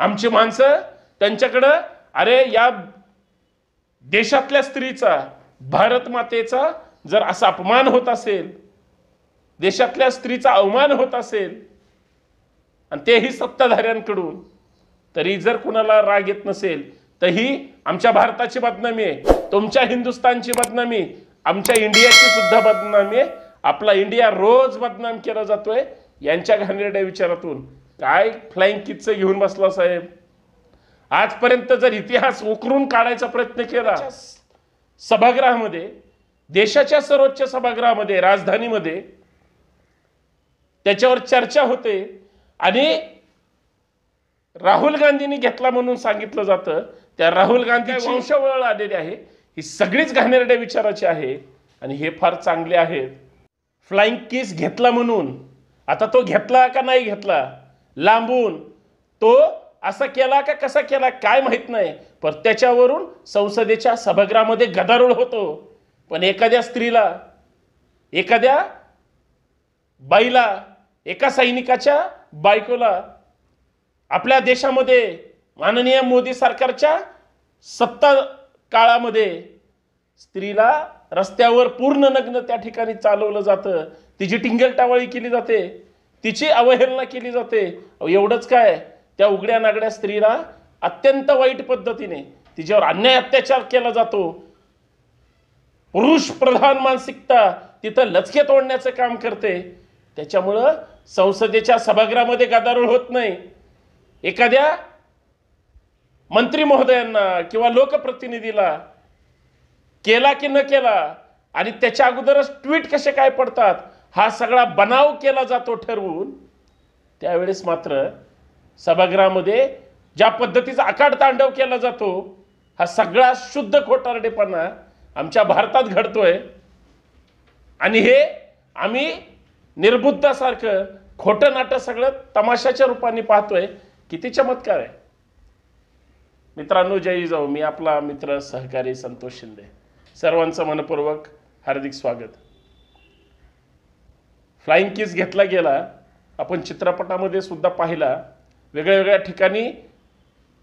आमची माणसं त्यांच्याकडं अरे या देशातल्या स्त्रीचा भारत मातेचा जर असा अपमान होत असेल देशातल्या स्त्रीचा अवमान होत असेल आणि तेही सत्ताधाऱ्यांकडून तरी जर कुणाला राग येत नसेल तर ही आमच्या भारताची बदनामी आहे तुमच्या हिंदुस्थानची बदनामी आमच्या इंडियाची सुद्धा बदनामी आहे आपला इंडिया रोज बदनाम केला जातोय यांच्या घाणेरड्या विचारातून काय फ्लाईंग किटचं घेऊन बसला साहेब आजपर्यंत जर इतिहास उकरून काढायचा प्रयत्न केला सभागृहामध्ये देशाच्या सर्वोच्च सभागृहामध्ये राजधानीमध्ये त्याच्यावर चर्चा होते आणि राहुल गांधींनी घेतला म्हणून सांगितलं जातं त्या राहुल गांधी वंशावळ आलेली आहे ही सगळीच घाणेरड्या विचाराची आहे आणि हे फार चांगले आहेत फ्लाईंग किस घेतला म्हणून आता तो घेतला का नाही घेतला लांबून तो असा केला का कसा केला काय माहीत नाही पण त्याच्यावरून संसदेच्या सभागृहामध्ये गदारोळ होतो पण एखाद्या स्त्रीला एखाद्या बाईला एका सैनिकाच्या बायकोला आपल्या देशामध्ये माननीय मोदी सरकारच्या सत्ता काळामध्ये स्त्रीला रस्त्यावर पूर्ण नग्न त्या ठिकाणी चालवलं जातं तिची टिंगल टावाळी केली जाते तिची अवहेलना केली जाते एवढंच काय त्या उघड्या नागड्या स्त्रीला अत्यंत वाईट पद्धतीने तिच्यावर अन्याय अत्याचार केला जातो पुरुष प्रधान मानसिकता तिथं लचके तोडण्याचं काम करते त्याच्यामुळं संसदेच्या सभागृहामध्ये गदारोळ होत नाही एखाद्या मंत्री महोदयांना किंवा लोकप्रतिनिधीला केला की न केला आणि त्याच्या अगोदरच ट्विट कसे काय पडतात हा सगळा बनाव केला जातो ठरवून त्यावेळेस मात्र सभागृहामध्ये ज्या पद्धतीचा आकाड तांडव केला जातो हा सगळा शुद्ध खोटारडेपणा आमच्या भारतात घडतोय आणि हे आम्ही निर्बुद्धासारखं खोटं नाटं सगळं तमाशाच्या रूपाने पाहतोय किती चमत्कार आहे मित्रांनो जय जाऊ मी आपला मित्र सहकारी संतोष शिंदे सर्वांचं मनपूर्वक हार्दिक स्वागत फ्लाइंग किस घेतला गेला आपण चित्रपटामध्ये सुद्धा पाहिला वेगळ्या वेगळ्या ठिकाणी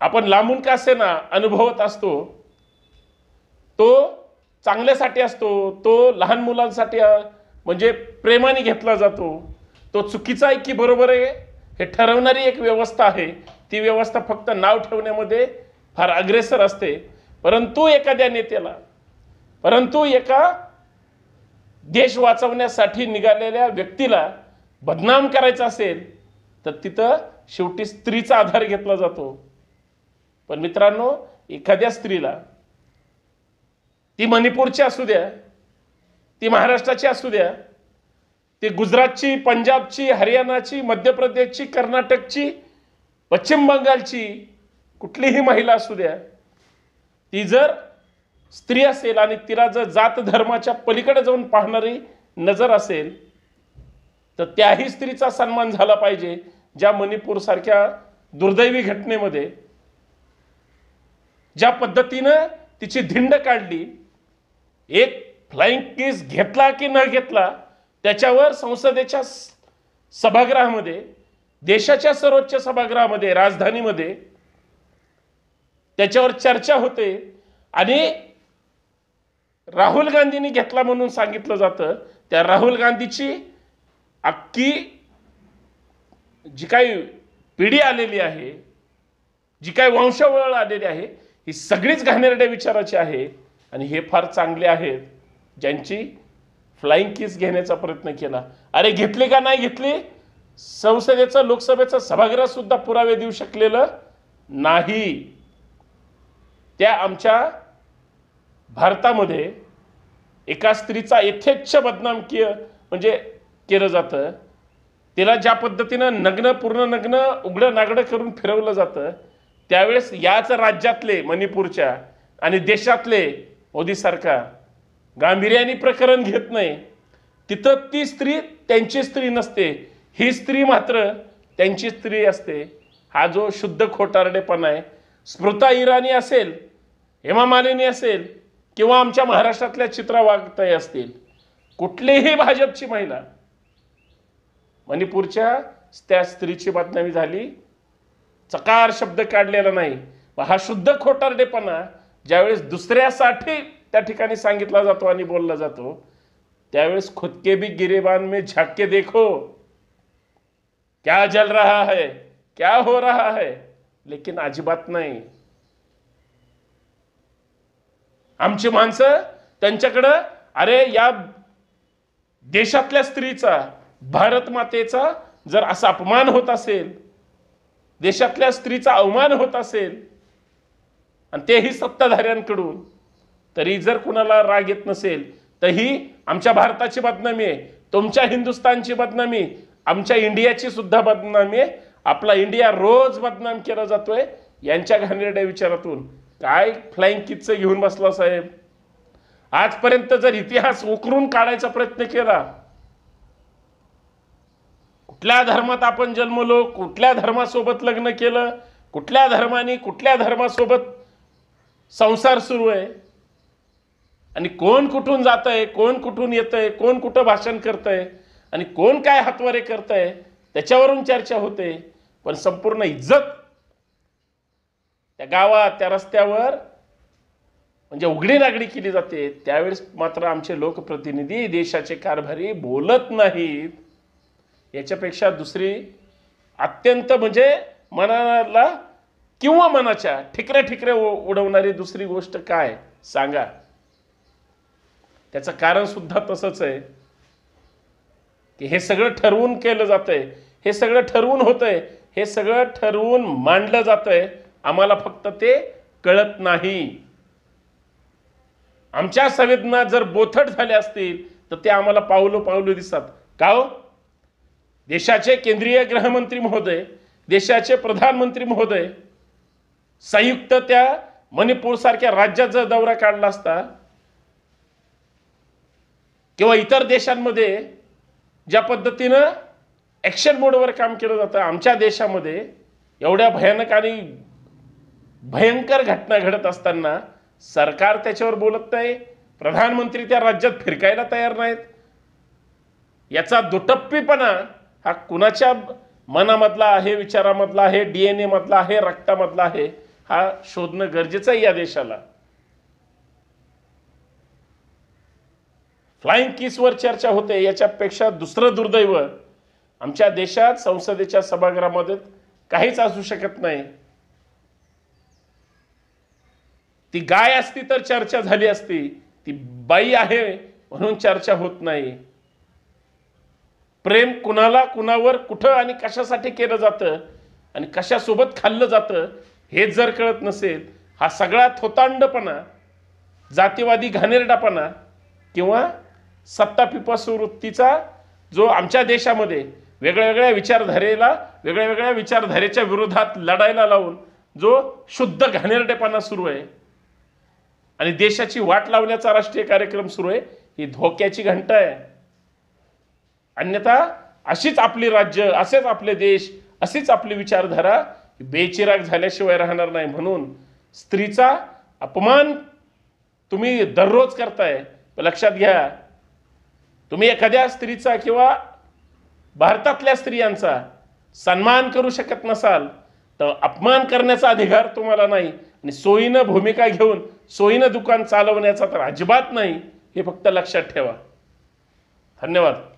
आपण लांबून का असे ना अनुभवत असतो तो चांगल्यासाठी असतो तो लहान मुलांसाठी म्हणजे प्रेमाने घेतला जातो तो चुकीचा आहे की बरोबर आहे हे ठरवणारी एक व्यवस्था आहे ती व्यवस्था फक्त नाव ठेवण्यामध्ये फार अग्रेसर असते परंतु एखाद्या नेत्याला परंतु एका देश वाचवण्यासाठी निघालेल्या व्यक्तीला बदनाम करायचा असेल तर तिथं शेवटी स्त्रीचा आधार घेतला जातो पण मित्रांनो एखाद्या स्त्रीला ती मणिपूरची असू द्या ती महाराष्ट्राची असू द्या ती गुजरातची पंजाबची हरियाणाची मध्य प्रदेशची कर्नाटकची पश्चिम बंगालची कुठलीही महिला असू द्या ती जर स्त्री असेल आणि तिला जर जात धर्माच्या पलीकडे जाऊन पाहणारी नजर असेल तर त्याही स्त्रीचा सन्मान झाला पाहिजे ज्या मणिपूर सारख्या दुर्दैवी घटनेमध्ये ज्या पद्धतीनं तिची धिंड काढली एक फ्लाइंग केस घेतला की न घेतला त्याच्यावर संसदेच्या सभागृहामध्ये देशाच्या सर्वोच्च सभागृहामध्ये राजधानीमध्ये त्याच्यावर चर्चा होते आणि राहुल गांधींनी घेतला म्हणून सांगितलं जातं त्या राहुल गांधीची अख्खी जी काही पिढी आलेली आहे जी काही वंशावळ आलेली आहे ही सगळीच घाणेरड्या विचाराची आहे आणि हे फार चांगले आहेत ज्यांची फ्लाइंग किस घेण्याचा प्रयत्न केला अरे घेतली का नाही घेतली संसदेचं लोकसभेचं सभागृह सुद्धा पुरावे देऊ शकलेलं नाही त्या आमच्या भारतामध्ये एका स्त्रीचा यथेच्छ बदनाम म्हणजे केलं जातं तिला ज्या पद्धतीनं नग्न पूर्ण नग्न उघडं नागडं करून फिरवलं जातं त्यावेळेस याच राज्यातले मणिपूरच्या आणि देशातले मोदी सरकार गांभीर्याने प्रकरण घेत नाही तिथं ती स्त्री त्यांची स्त्री नसते ही स्त्री मात्र त्यांची स्त्री असते हा जो शुद्ध खोटारडेपणा आहे स्मृता इराणी असेल हेमा मालिनी असेल किंवा आमच्या महाराष्ट्रातल्या चित्रा वागताय असतील कुठलीही भाजपची महिला मणिपूरच्या त्या स्त्रीची बदनामी झाली चकार शब्द काढलेला नाही हा शुद्ध खोटारडेपणा ज्यावेळेस दुसऱ्यासाठी त्या ठिकाणी सांगितला जातो आणि बोलला जातो त्यावेळेस खुदके बी गिरेबान में झाके देखो क्या जल रहा है क्या हो रहा है लेकिन अजिबात नाही आमची माणसं त्यांच्याकडं अरे या देशातल्या स्त्रीचा भारत मातेचा जर असा अपमान होत असेल देशातल्या स्त्रीचा अवमान होत असेल आणि तेही सत्ताधाऱ्यांकडून तरी जर कुणाला राग येत नसेल तर ही आमच्या भारताची बदनामी आहे तुमच्या हिंदुस्थानची बदनामी आमच्या इंडियाची सुद्धा बदनामी आहे आपला इंडिया रोज बदनाम केला जातोय यांच्या घाणेरड्या विचारातून काय फ्लाईंग किटचं घेऊन बसला साहेब आजपर्यंत जर इतिहास उकरून काढायचा प्रयत्न केला कुठल्या धर्मात आपण जन्मलो कुठल्या धर्मासोबत लग्न केलं कुठल्या धर्माने कुठल्या धर्मासोबत संसार सुरू आहे आणि कोण कुठून जात आहे कोण कुठून येत आहे कोण कुठं भाषण करत आहे आणि कोण काय हातवारे करत आहे त्याच्यावरून चर्चा होते पण संपूर्ण इज्जत त्या गावात त्या रस्त्यावर म्हणजे उघडी नागडी केली जाते त्यावेळेस मात्र आमचे लोकप्रतिनिधी देशाचे कारभारी बोलत नाहीत याच्यापेक्षा दुसरी अत्यंत म्हणजे मनाला किंवा मनाच्या ठिकऱ्या ठिकऱ्या उडवणारी दुसरी गोष्ट काय सांगा त्याचं कारण सुद्धा तसंच आहे की हे सगळं ठरवून केलं जातंय हे सगळं ठरवून होतंय हे सगळं ठरवून मांडलं जातंय आम्हाला फक्त ते कळत नाही आमच्या संवेदना जर बोथट झाल्या असतील तर ते आम्हाला पावलं पावलं दिसतात का हो देशाचे केंद्रीय गृहमंत्री महोदय देशाचे प्रधानमंत्री महोदय संयुक्त त्या सारख्या राज्यात जर दौरा काढला असता किंवा इतर देशांमध्ये ज्या पद्धतीनं ॲक्शन मोडवर काम केलं जातं आमच्या देशामध्ये एवढ्या भयानक आणि भयंकर घटना घडत असताना सरकार त्याच्यावर बोलत नाही प्रधानमंत्री त्या राज्यात फिरकायला तयार नाहीत याचा दुटप्पीपणा हा कुणाच्या मनामधला आहे विचारामधला आहे डी एन एमधला आहे रक्तामधला आहे हा शोधणं गरजेचं आहे या देशाला फ्लाइंग किसवर चर्चा होते याच्यापेक्षा दुसरं दुर्दैव आमच्या देशात संसदेच्या सभागृहामध्ये काहीच असू शकत नाही ती गाय असती तर चर्चा झाली असती ती बाई आहे म्हणून चर्चा होत नाही प्रेम कुणाला कुणावर कुठं आणि कशासाठी केलं जातं आणि कशासोबत खाल्लं जातं हे जर कळत नसेल हा सगळा थोतांडपणा जातीवादी घाणेरडापणा किंवा सत्ता वृत्तीचा जो आमच्या देशामध्ये वेगळ्या वेगळ्या विचारधारेला वेगळ्या वेगळ्या विचारधारेच्या विरोधात लढायला लावून जो शुद्ध घाणेरडेपणा सुरू आहे आणि देशाची वाट लावण्याचा राष्ट्रीय कार्यक्रम सुरू आहे ही धोक्याची घंट आहे अन्यथा अशीच आपली राज्य असेच आपले देश अशीच आपली विचारधारा बेचिराग झाल्याशिवाय राहणार नाही म्हणून स्त्रीचा अपमान तुम्ही दररोज करताय लक्षात घ्या तुम्ही एखाद्या स्त्रीचा किंवा भारतातल्या स्त्रियांचा सन्मान करू शकत नसाल तर अपमान करण्याचा अधिकार तुम्हाला नाही आणि सोयीनं भूमिका घेऊन सोयीनं दुकान चालवण्याचा तर अजिबात नाही हे फक्त लक्षात ठेवा धन्यवाद